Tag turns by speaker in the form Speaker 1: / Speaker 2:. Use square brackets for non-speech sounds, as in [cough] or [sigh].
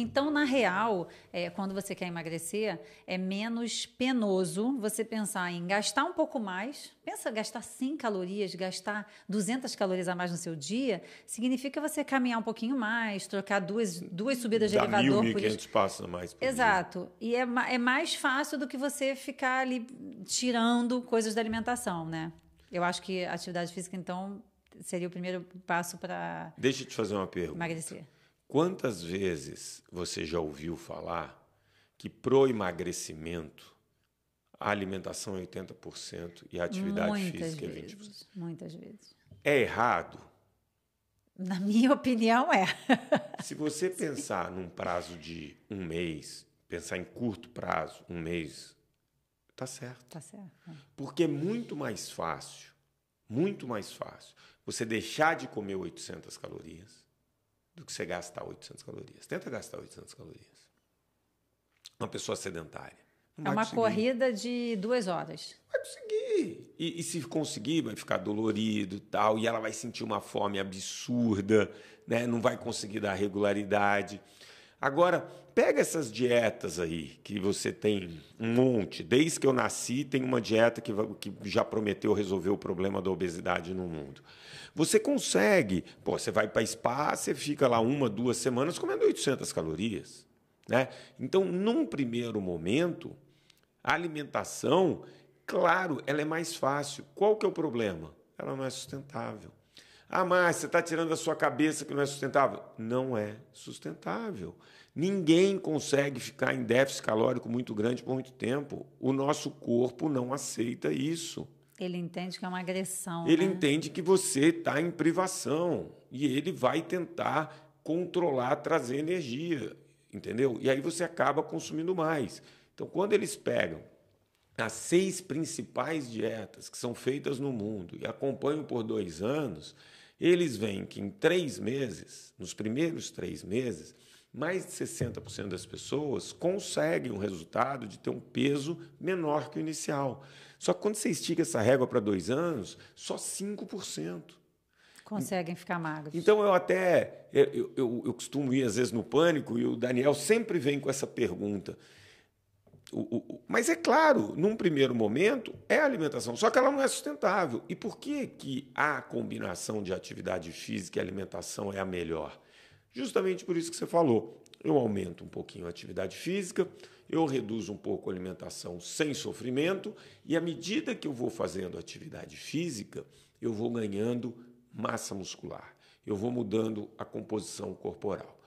Speaker 1: Então, na real, é, quando você quer emagrecer, é menos penoso você pensar em gastar um pouco mais. Pensa gastar 100 calorias, gastar 200 calorias a mais no seu dia, significa você caminhar um pouquinho mais, trocar duas, duas subidas Dá de elevador. mil por... Isso.
Speaker 2: passos mais por Exato.
Speaker 1: Dia. E é, é mais fácil do que você ficar ali tirando coisas da alimentação, né? Eu acho que a atividade física, então, seria o primeiro passo para.
Speaker 2: Deixa eu te fazer uma pergunta. Emagrecer. Quantas vezes você já ouviu falar que pro emagrecimento a alimentação é 80% e a atividade muitas física é vezes, é 20%? Muitas vezes. É errado?
Speaker 1: Na minha [laughs] opinião, é.
Speaker 2: Se você [laughs] pensar num prazo de um mês, pensar em curto prazo, um mês, tá certo. Tá certo. É. Porque é muito mais fácil, muito mais fácil, você deixar de comer 800 calorias do que você gastar 800 calorias. Tenta gastar 800 calorias. Uma pessoa sedentária. Não é uma conseguir.
Speaker 1: corrida de duas horas. Vai conseguir.
Speaker 2: E, e, se conseguir, vai ficar dolorido tal. E ela vai sentir uma fome absurda, né? não vai conseguir dar regularidade. Agora, pega essas dietas aí, que você tem um monte. Desde que eu nasci, tem uma dieta que, que já prometeu resolver o problema da obesidade no mundo. Você consegue. Pô, você vai para spa, você fica lá uma, duas semanas comendo 800 calorias. Né? Então, num primeiro momento, a alimentação, claro, ela é mais fácil. Qual que é o problema? Ela não é sustentável. Ah, mas você está tirando da sua cabeça que não é sustentável. Não é sustentável. Ninguém consegue ficar em déficit calórico muito grande por muito tempo. O nosso corpo não aceita isso.
Speaker 1: Ele entende que é uma agressão. Ele né?
Speaker 2: entende que você está em privação. E ele vai tentar controlar, trazer energia. Entendeu? E aí você acaba consumindo mais. Então, quando eles pegam as seis principais dietas que são feitas no mundo e acompanham por dois anos, eles veem que em três meses, nos primeiros três meses, mais de 60% das pessoas conseguem o resultado de ter um peso menor que o inicial. Só que quando você estica essa régua para dois anos, só 5%.
Speaker 1: Conseguem ficar magros.
Speaker 2: Então, eu até. Eu, eu, eu costumo ir, às vezes, no pânico, e o Daniel sempre vem com essa pergunta. O, o, mas é claro, num primeiro momento, é alimentação, só que ela não é sustentável. E por que, que a combinação de atividade física e alimentação é a melhor? Justamente por isso que você falou. Eu aumento um pouquinho a atividade física, eu reduzo um pouco a alimentação sem sofrimento, e à medida que eu vou fazendo atividade física, eu vou ganhando massa muscular, eu vou mudando a composição corporal.